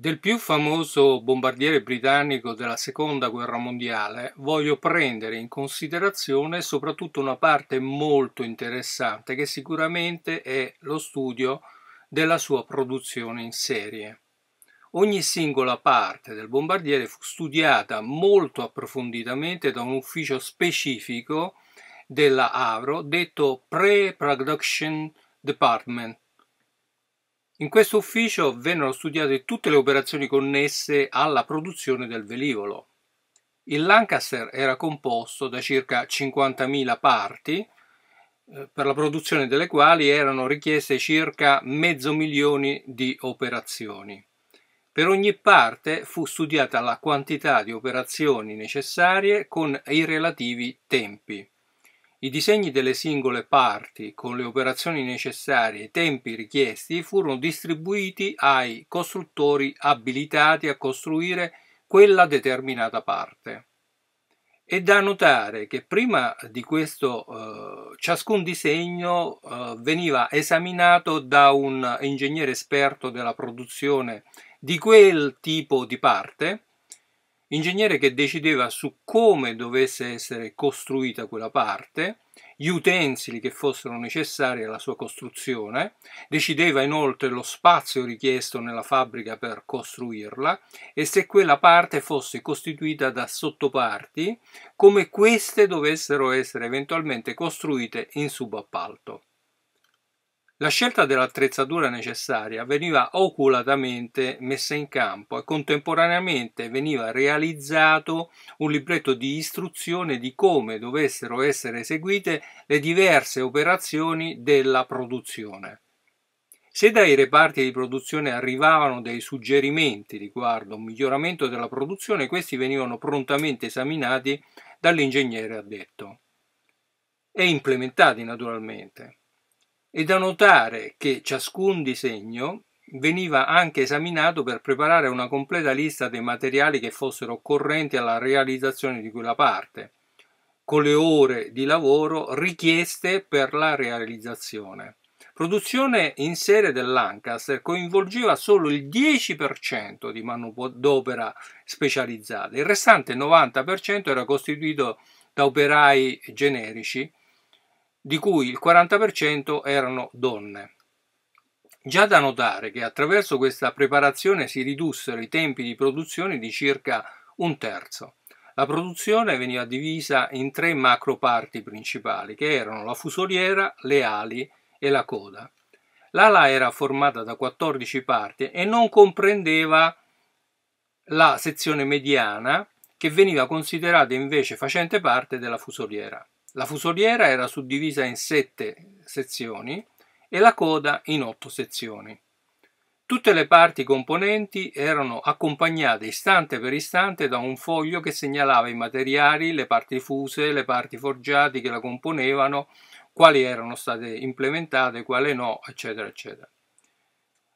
Del più famoso bombardiere britannico della seconda guerra mondiale voglio prendere in considerazione soprattutto una parte molto interessante che sicuramente è lo studio della sua produzione in serie. Ogni singola parte del bombardiere fu studiata molto approfonditamente da un ufficio specifico della Avro detto Pre-Production Department in questo ufficio vennero studiate tutte le operazioni connesse alla produzione del velivolo. Il Lancaster era composto da circa 50.000 parti, eh, per la produzione delle quali erano richieste circa mezzo milione di operazioni. Per ogni parte fu studiata la quantità di operazioni necessarie con i relativi tempi. I disegni delle singole parti, con le operazioni necessarie e i tempi richiesti, furono distribuiti ai costruttori abilitati a costruire quella determinata parte. È da notare che prima di questo eh, ciascun disegno eh, veniva esaminato da un ingegnere esperto della produzione di quel tipo di parte ingegnere che decideva su come dovesse essere costruita quella parte, gli utensili che fossero necessari alla sua costruzione, decideva inoltre lo spazio richiesto nella fabbrica per costruirla e se quella parte fosse costituita da sottoparti, come queste dovessero essere eventualmente costruite in subappalto. La scelta dell'attrezzatura necessaria veniva oculatamente messa in campo e contemporaneamente veniva realizzato un libretto di istruzione di come dovessero essere eseguite le diverse operazioni della produzione. Se dai reparti di produzione arrivavano dei suggerimenti riguardo un miglioramento della produzione, questi venivano prontamente esaminati dall'ingegnere addetto e implementati naturalmente. È da notare che ciascun disegno veniva anche esaminato per preparare una completa lista dei materiali che fossero correnti alla realizzazione di quella parte, con le ore di lavoro richieste per la realizzazione. Produzione in serie dell'Ancaster coinvolgeva solo il 10% di manodopera specializzata, il restante 90% era costituito da operai generici di cui il 40% erano donne. Già da notare che attraverso questa preparazione si ridussero i tempi di produzione di circa un terzo. La produzione veniva divisa in tre macro parti principali, che erano la fusoliera, le ali e la coda. L'ala era formata da 14 parti e non comprendeva la sezione mediana, che veniva considerata invece facente parte della fusoliera. La fusoliera era suddivisa in sette sezioni e la coda in otto sezioni. Tutte le parti componenti erano accompagnate istante per istante da un foglio che segnalava i materiali, le parti fuse, le parti forgiate che la componevano, quali erano state implementate, quali no, eccetera, eccetera.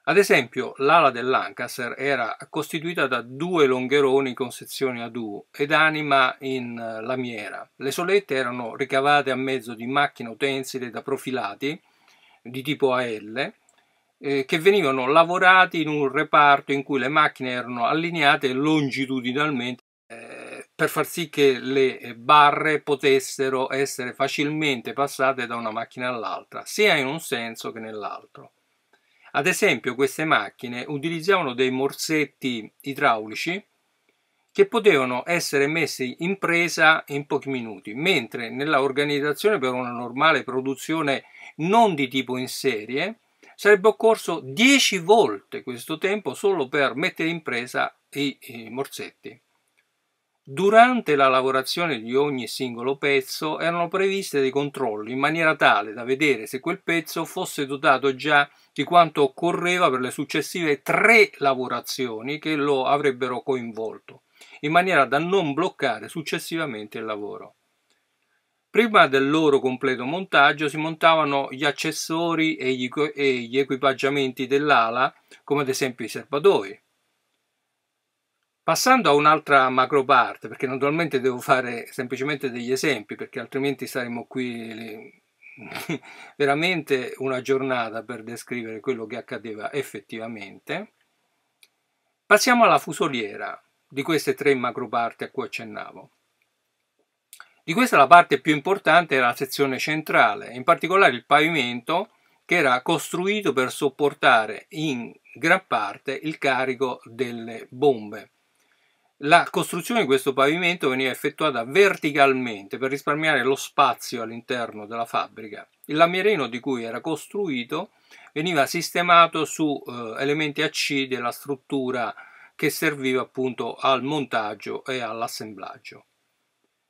Ad esempio, l'ala del Lancaster era costituita da due longheroni con sezioni a U ed anima in eh, lamiera. Le solette erano ricavate a mezzo di macchine utensili da profilati di tipo AL eh, che venivano lavorati in un reparto in cui le macchine erano allineate longitudinalmente eh, per far sì che le eh, barre potessero essere facilmente passate da una macchina all'altra, sia in un senso che nell'altro. Ad esempio queste macchine utilizzavano dei morsetti idraulici che potevano essere messi in presa in pochi minuti, mentre nella organizzazione per una normale produzione non di tipo in serie sarebbe occorso 10 volte questo tempo solo per mettere in presa i, i morsetti. Durante la lavorazione di ogni singolo pezzo erano previste dei controlli in maniera tale da vedere se quel pezzo fosse dotato già di quanto occorreva per le successive tre lavorazioni che lo avrebbero coinvolto, in maniera da non bloccare successivamente il lavoro. Prima del loro completo montaggio si montavano gli accessori e gli, equipaggiamenti dell'ala, come ad esempio i serbatoi, Passando a un'altra macro parte, perché naturalmente devo fare semplicemente degli esempi, perché altrimenti saremmo qui veramente una giornata per descrivere quello che accadeva effettivamente. Passiamo alla fusoliera di queste tre macro parti a cui accennavo. Di questa la parte più importante era la sezione centrale, in particolare il pavimento che era costruito per sopportare in gran parte il carico delle bombe la costruzione di questo pavimento veniva effettuata verticalmente per risparmiare lo spazio all'interno della fabbrica. Il lamierino di cui era costruito veniva sistemato su eh, elementi a C della struttura che serviva appunto al montaggio e all'assemblaggio.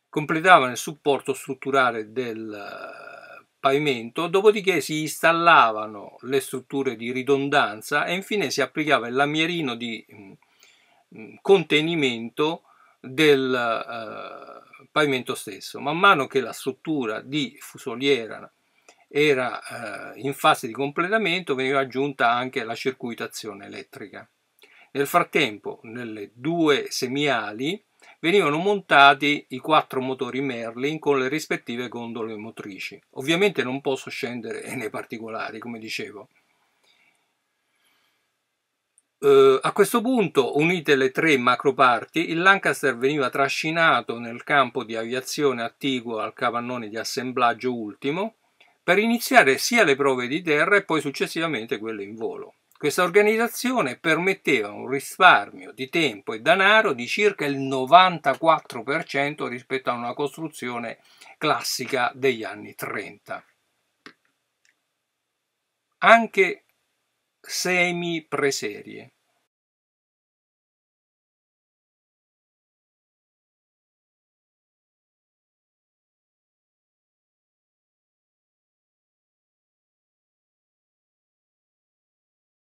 Completavano il supporto strutturale del eh, pavimento, dopodiché si installavano le strutture di ridondanza e infine si applicava il lamierino di mm, Mm, contenimento del eh, pavimento stesso. Man mano che la struttura di fusoliera era eh, in fase di completamento veniva aggiunta anche la circuitazione elettrica. Nel frattempo, nelle due semiali venivano montati i quattro motori Merlin con le rispettive gondole motrici. Ovviamente non posso scendere nei particolari, come dicevo. Uh, a questo punto, unite le tre macro parti, il Lancaster veniva trascinato nel campo di aviazione attiguo al capannone di assemblaggio ultimo per iniziare sia le prove di terra e poi successivamente quelle in volo. Questa organizzazione permetteva un risparmio di tempo e denaro di circa il 94% rispetto a una costruzione classica degli anni 30. Anche semi preserie